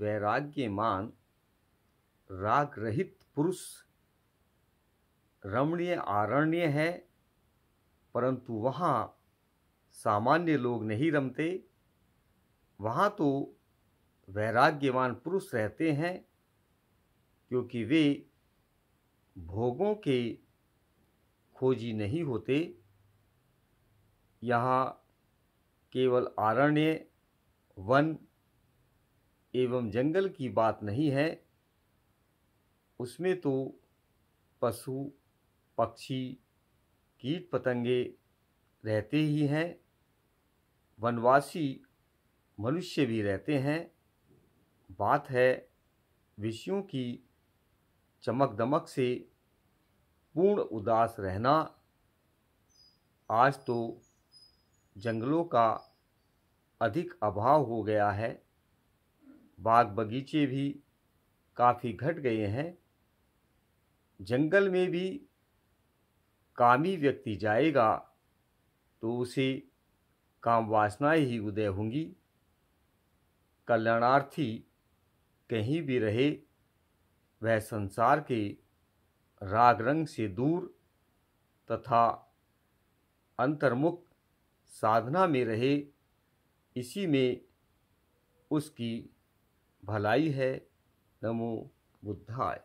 वैराग्यमान राग रहित पुरुष रमणीय आरण्य है परंतु वहाँ सामान्य लोग नहीं रमते वहाँ तो वैराग्यवान पुरुष रहते हैं क्योंकि वे भोगों के खोजी नहीं होते यहाँ केवल आरण्य वन एवं जंगल की बात नहीं है उसमें तो पशु पक्षी कीट पतंगे रहते ही हैं वनवासी मनुष्य भी रहते हैं बात है विषयों की चमक दमक से पूर्ण उदास रहना आज तो जंगलों का अधिक अभाव हो गया है बाग बगीचे भी काफ़ी घट गए हैं जंगल में भी कामी व्यक्ति जाएगा तो उसे काम वासनाएं ही उदय होंगी कल्याणार्थी कहीं भी रहे वह संसार के राग रंग से दूर तथा अंतर्मुख साधना में रहे इसी में उसकी भलाई है नमो बुद्धाय